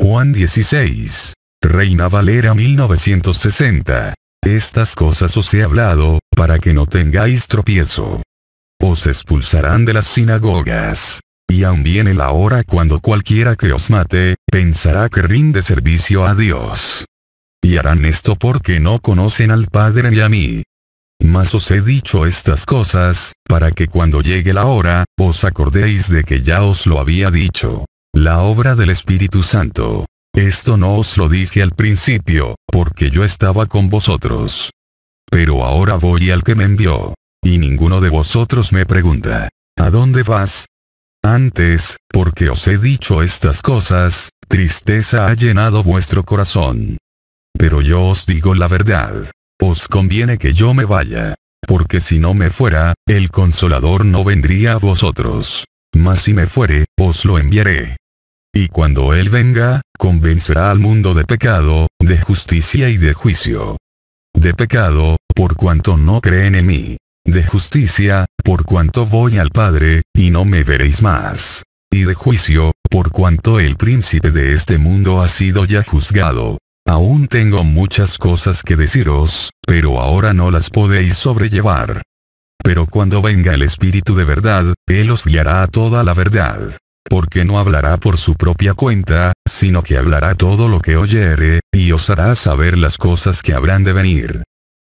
Juan 16. Reina Valera 1960. Estas cosas os he hablado, para que no tengáis tropiezo. Os expulsarán de las sinagogas. Y aún viene la hora cuando cualquiera que os mate, pensará que rinde servicio a Dios. Y harán esto porque no conocen al Padre ni a mí. Mas os he dicho estas cosas, para que cuando llegue la hora, os acordéis de que ya os lo había dicho. La obra del Espíritu Santo. Esto no os lo dije al principio, porque yo estaba con vosotros. Pero ahora voy al que me envió. Y ninguno de vosotros me pregunta, ¿a dónde vas? Antes, porque os he dicho estas cosas, tristeza ha llenado vuestro corazón. Pero yo os digo la verdad. Os conviene que yo me vaya. Porque si no me fuera, el consolador no vendría a vosotros mas si me fuere, os lo enviaré. Y cuando Él venga, convencerá al mundo de pecado, de justicia y de juicio. De pecado, por cuanto no creen en mí. De justicia, por cuanto voy al Padre, y no me veréis más. Y de juicio, por cuanto el príncipe de este mundo ha sido ya juzgado. Aún tengo muchas cosas que deciros, pero ahora no las podéis sobrellevar. Pero cuando venga el Espíritu de verdad, Él os guiará a toda la verdad. Porque no hablará por su propia cuenta, sino que hablará todo lo que oyere, y os hará saber las cosas que habrán de venir.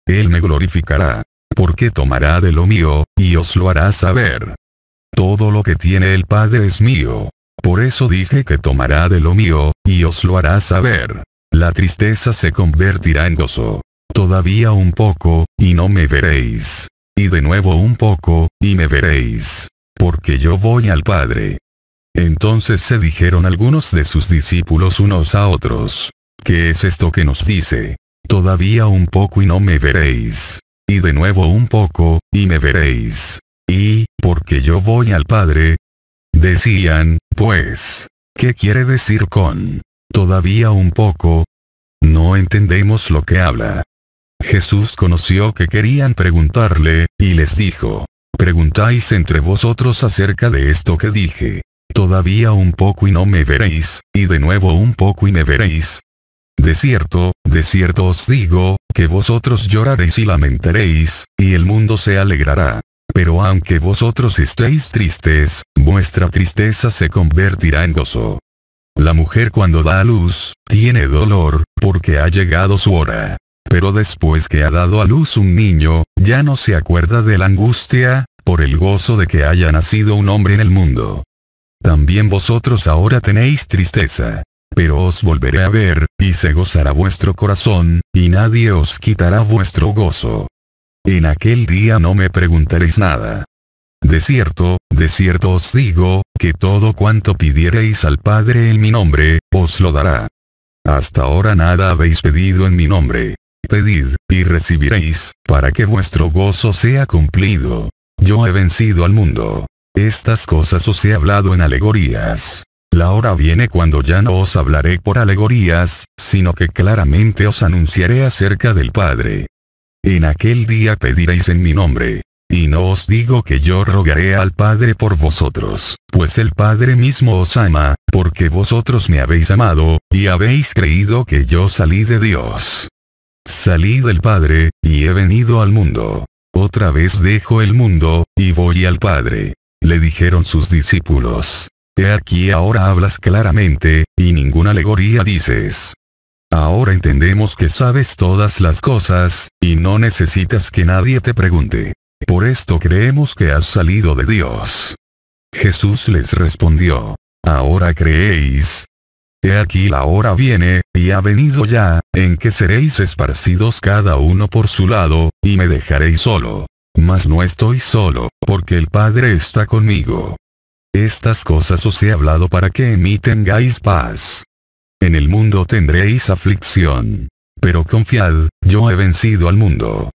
Él me glorificará. Porque tomará de lo mío, y os lo hará saber. Todo lo que tiene el Padre es mío. Por eso dije que tomará de lo mío, y os lo hará saber. La tristeza se convertirá en gozo. Todavía un poco, y no me veréis y de nuevo un poco, y me veréis. Porque yo voy al Padre. Entonces se dijeron algunos de sus discípulos unos a otros. ¿Qué es esto que nos dice? Todavía un poco y no me veréis. Y de nuevo un poco, y me veréis. Y, porque yo voy al Padre. Decían, pues, ¿qué quiere decir con, todavía un poco? No entendemos lo que habla. Jesús conoció que querían preguntarle, y les dijo, preguntáis entre vosotros acerca de esto que dije. Todavía un poco y no me veréis, y de nuevo un poco y me veréis. De cierto, de cierto os digo, que vosotros lloraréis y lamentaréis, y el mundo se alegrará. Pero aunque vosotros estéis tristes, vuestra tristeza se convertirá en gozo. La mujer cuando da a luz, tiene dolor, porque ha llegado su hora pero después que ha dado a luz un niño, ya no se acuerda de la angustia, por el gozo de que haya nacido un hombre en el mundo. También vosotros ahora tenéis tristeza. Pero os volveré a ver, y se gozará vuestro corazón, y nadie os quitará vuestro gozo. En aquel día no me preguntaréis nada. De cierto, de cierto os digo, que todo cuanto pidiereis al Padre en mi nombre, os lo dará. Hasta ahora nada habéis pedido en mi nombre. Pedid, y recibiréis, para que vuestro gozo sea cumplido. Yo he vencido al mundo. Estas cosas os he hablado en alegorías. La hora viene cuando ya no os hablaré por alegorías, sino que claramente os anunciaré acerca del Padre. En aquel día pediréis en mi nombre. Y no os digo que yo rogaré al Padre por vosotros, pues el Padre mismo os ama, porque vosotros me habéis amado, y habéis creído que yo salí de Dios. Salí del Padre, y he venido al mundo. Otra vez dejo el mundo, y voy al Padre. Le dijeron sus discípulos. He aquí ahora hablas claramente, y ninguna alegoría dices. Ahora entendemos que sabes todas las cosas, y no necesitas que nadie te pregunte. Por esto creemos que has salido de Dios. Jesús les respondió. Ahora creéis, He aquí la hora viene, y ha venido ya, en que seréis esparcidos cada uno por su lado, y me dejaréis solo. Mas no estoy solo, porque el Padre está conmigo. Estas cosas os he hablado para que en mí tengáis paz. En el mundo tendréis aflicción. Pero confiad, yo he vencido al mundo.